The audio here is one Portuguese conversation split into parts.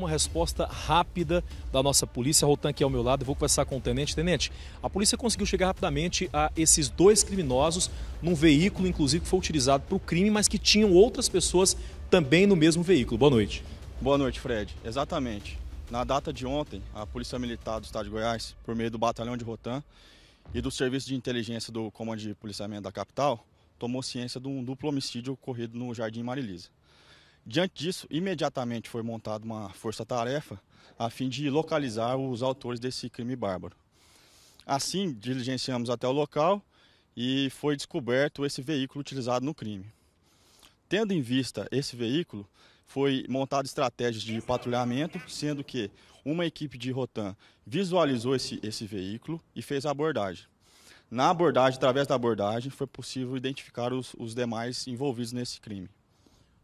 uma resposta rápida da nossa polícia. Rotan aqui ao meu lado, eu vou conversar com o tenente. Tenente, a polícia conseguiu chegar rapidamente a esses dois criminosos num veículo, inclusive, que foi utilizado para o crime, mas que tinham outras pessoas também no mesmo veículo. Boa noite. Boa noite, Fred. Exatamente. Na data de ontem, a Polícia Militar do Estado de Goiás, por meio do Batalhão de Rotan e do Serviço de Inteligência do Comando de Policiamento da Capital, tomou ciência de um duplo homicídio ocorrido no Jardim Marilisa. Diante disso, imediatamente foi montada uma força-tarefa a fim de localizar os autores desse crime bárbaro. Assim, diligenciamos até o local e foi descoberto esse veículo utilizado no crime. Tendo em vista esse veículo, foi montada estratégias de patrulhamento, sendo que uma equipe de Rotan visualizou esse, esse veículo e fez a abordagem. Na abordagem, através da abordagem, foi possível identificar os, os demais envolvidos nesse crime.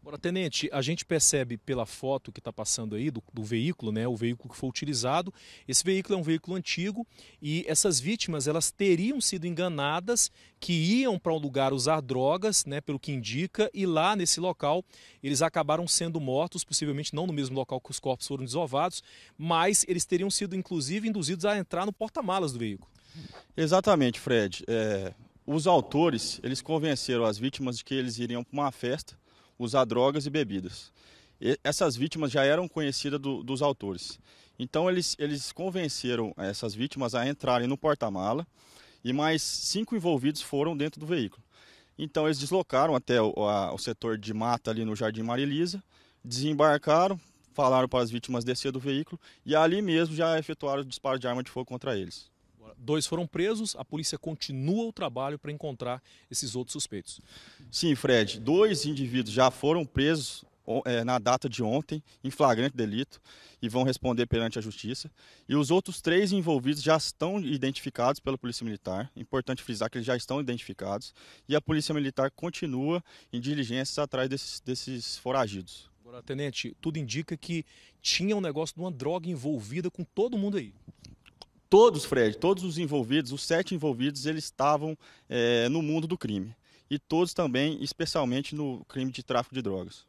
Agora, tenente, a gente percebe pela foto que está passando aí do, do, veículo, né, o veículo que foi utilizado. Esse veículo é um veículo antigo e essas vítimas elas teriam sido enganadas que iam para um lugar usar drogas, né, pelo que indica, e lá nesse local eles acabaram sendo mortos, possivelmente não no mesmo local que os corpos foram desovados, mas eles teriam sido inclusive induzidos a entrar no porta-malas do veículo. Exatamente, Fred. É, os autores eles convenceram as vítimas de que eles iriam para uma festa usar drogas e bebidas. E essas vítimas já eram conhecidas do, dos autores. Então eles, eles convenceram essas vítimas a entrarem no porta-mala e mais cinco envolvidos foram dentro do veículo. Então eles deslocaram até o, a, o setor de mata ali no Jardim Marilisa, desembarcaram, falaram para as vítimas descer do veículo e ali mesmo já efetuaram o disparo de arma de fogo contra eles dois foram presos, a polícia continua o trabalho para encontrar esses outros suspeitos. Sim, Fred, dois indivíduos já foram presos é, na data de ontem, em flagrante delito, e vão responder perante a justiça. E os outros três envolvidos já estão identificados pela Polícia Militar. Importante frisar que eles já estão identificados. E a Polícia Militar continua em diligências atrás desses, desses foragidos. Agora, tenente, tudo indica que tinha um negócio de uma droga envolvida com todo mundo aí. Todos, Fred, todos os envolvidos, os sete envolvidos, eles estavam é, no mundo do crime. E todos também, especialmente no crime de tráfico de drogas.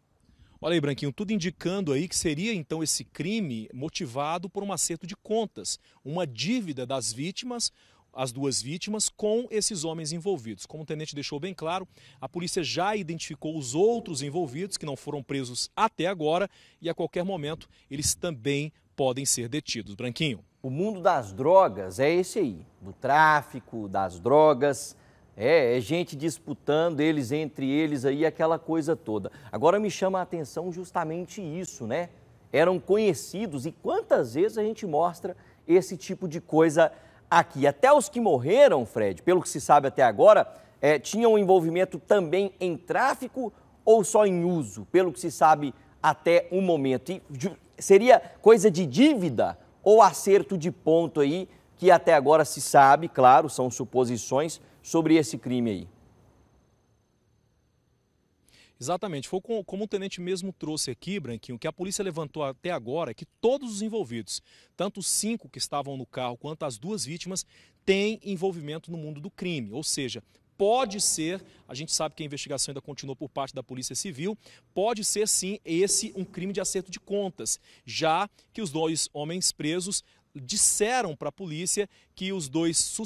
Olha aí, Branquinho, tudo indicando aí que seria então esse crime motivado por um acerto de contas, uma dívida das vítimas, as duas vítimas, com esses homens envolvidos. Como o tenente deixou bem claro, a polícia já identificou os outros envolvidos que não foram presos até agora e a qualquer momento eles também podem ser detidos. Branquinho. O mundo das drogas é esse aí, do tráfico, das drogas. É, é gente disputando eles entre eles aí, aquela coisa toda. Agora me chama a atenção justamente isso, né? Eram conhecidos e quantas vezes a gente mostra esse tipo de coisa aqui. Até os que morreram, Fred, pelo que se sabe até agora, é, tinham envolvimento também em tráfico ou só em uso, pelo que se sabe até o momento. E seria coisa de dívida ou acerto de ponto aí, que até agora se sabe, claro, são suposições sobre esse crime aí? Exatamente. Foi como o tenente mesmo trouxe aqui, Branquinho, que a polícia levantou até agora é que todos os envolvidos, tanto os cinco que estavam no carro quanto as duas vítimas, têm envolvimento no mundo do crime. Ou seja, pode ser, a gente sabe que a investigação ainda continua por parte da Polícia Civil, pode ser sim esse um crime de acerto de contas, já que os dois homens presos disseram para a polícia que os dois,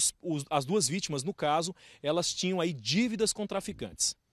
as duas vítimas, no caso, elas tinham aí dívidas com traficantes.